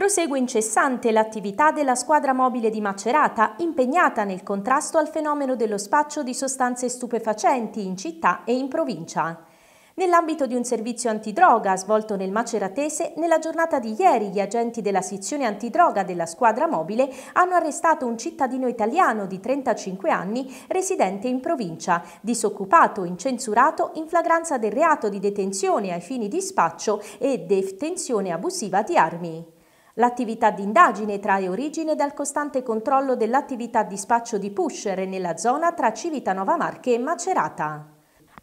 Prosegue incessante l'attività della squadra mobile di Macerata, impegnata nel contrasto al fenomeno dello spaccio di sostanze stupefacenti in città e in provincia. Nell'ambito di un servizio antidroga svolto nel Maceratese, nella giornata di ieri gli agenti della sezione antidroga della squadra mobile hanno arrestato un cittadino italiano di 35 anni residente in provincia, disoccupato, incensurato in flagranza del reato di detenzione ai fini di spaccio e detenzione abusiva di armi. L'attività di indagine trae origine dal costante controllo dell'attività di spaccio di pusher nella zona tra Civitanova Marche e Macerata.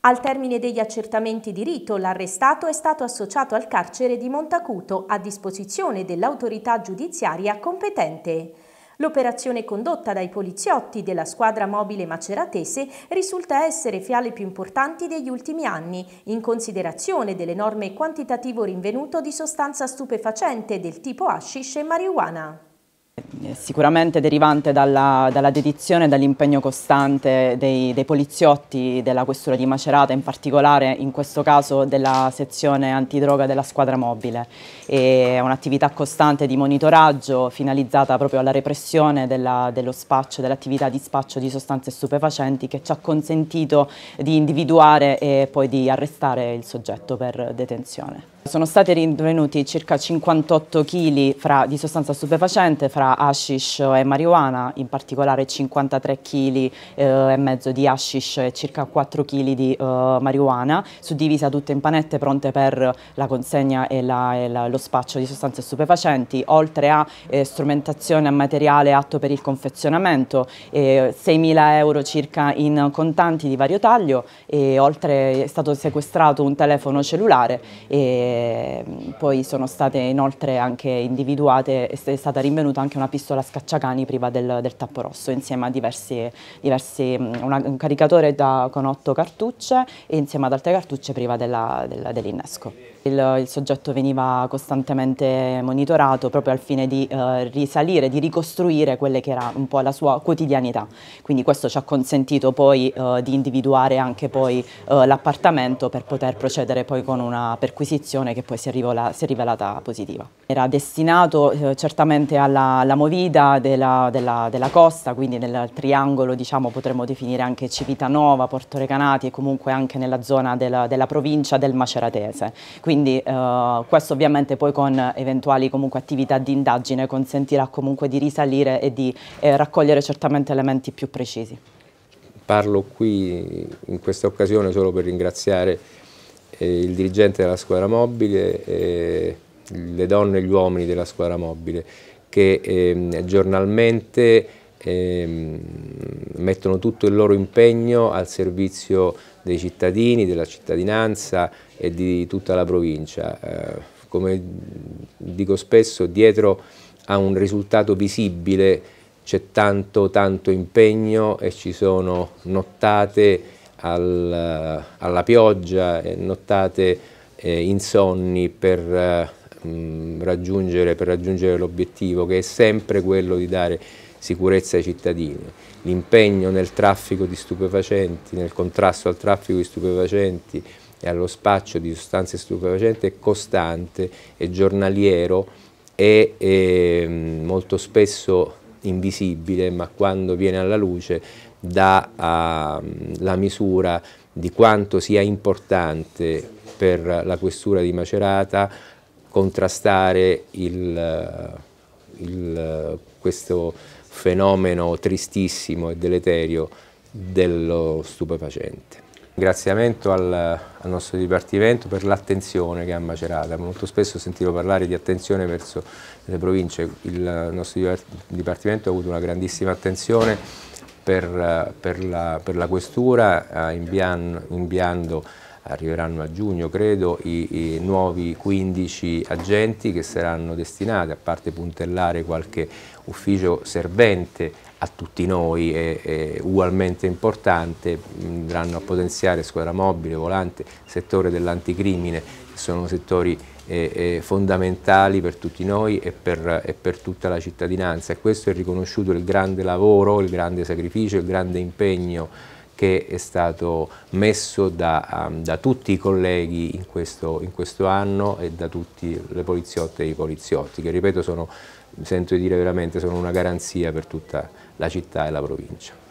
Al termine degli accertamenti di rito, l'arrestato è stato associato al carcere di Montacuto a disposizione dell'autorità giudiziaria competente. L'operazione condotta dai poliziotti della squadra mobile maceratese risulta essere fra le più importanti degli ultimi anni, in considerazione dell'enorme quantitativo rinvenuto di sostanza stupefacente del tipo hashish e marijuana sicuramente derivante dalla, dalla dedizione e dall'impegno costante dei, dei, poliziotti della questura di Macerata, in particolare in questo caso della sezione antidroga della squadra mobile. È un'attività costante di monitoraggio finalizzata proprio alla repressione della, dello spaccio, dell'attività di spaccio di sostanze stupefacenti che ci ha consentito di individuare e poi di arrestare il soggetto per detenzione. Sono stati rinvenuti circa 58 kg di sostanza stupefacente fra hashish e marijuana, in particolare 53 kg eh, e mezzo di hashish e circa 4 kg di eh, marijuana, suddivisa tutte in panette pronte per la consegna e, la, e la, lo spaccio di sostanze stupefacenti, oltre a eh, strumentazione e materiale atto per il confezionamento, 6.000 euro circa in contanti di vario taglio e oltre è stato sequestrato un telefono cellulare e mm, poi sono state inoltre anche individuate, è stata rinvenuta anche una pistola pistola scacciacani priva del, del tappo rosso insieme a diverse, diverse mm, un caricatore da, con otto cartucce e insieme ad altre cartucce priva dell'innesco. Il, il, soggetto veniva costantemente monitorato proprio al fine di eh, risalire, di ricostruire quella che era un po' la sua quotidianità. Quindi questo ci ha consentito poi eh, di individuare anche poi eh, l'appartamento per poter procedere poi con una perquisizione che poi si è, si è rivelata positiva. Era destinato eh, certamente alla, alla movida della, della, della, costa, quindi nel triangolo diciamo potremmo definire anche Civitanova, Porto Recanati e comunque anche nella zona della, della provincia del Maceratese. Quindi quindi eh, questo ovviamente poi con eventuali comunque, attività di indagine consentirà comunque di risalire e di eh, raccogliere certamente elementi più precisi. Parlo qui in questa occasione solo per ringraziare eh, il dirigente della squadra mobile, le donne e gli uomini della squadra mobile che ehm, giornalmente ehm, mettono tutto il loro impegno al servizio dei cittadini, della cittadinanza e di tutta la provincia. Eh, come dico spesso, dietro a un risultato visibile c'è tanto, tanto impegno e ci sono nottate al, eh, alla pioggia, e nottate eh, insonni per, eh, raggiungere, per raggiungere l'obiettivo che è sempre quello di dare sicurezza ai cittadini, l'impegno nel traffico di stupefacenti, nel contrasto al traffico di stupefacenti e allo spaccio di sostanze stupefacenti è costante, è giornaliero, e ehm, molto spesso invisibile, ma quando viene alla luce dà uh, la misura di quanto sia importante per la questura di Macerata contrastare il il, questo fenomeno tristissimo e deleterio dello stupefacente. Ringraziamento al, al nostro Dipartimento per l'attenzione che ha macerata, molto spesso sentivo parlare di attenzione verso le province, il nostro Dipartimento ha avuto una grandissima attenzione per, per, la, per la, questura, inviando, inviando arriveranno a giugno credo i, i, nuovi 15 agenti che saranno destinati, a parte puntellare qualche ufficio servente a tutti noi è, è ugualmente importante, andranno a potenziare squadra mobile, volante, settore dell'anticrimine, che sono settori eh, eh fondamentali per tutti noi e per, e per tutta la cittadinanza e questo è riconosciuto il grande lavoro, il grande sacrificio, il grande impegno che è stato messo da, um, da tutti i colleghi in questo, in questo anno e da tutte le poliziotte e i poliziotti, che ripeto sono, sento di dire veramente, sono una garanzia per tutta la città e la provincia.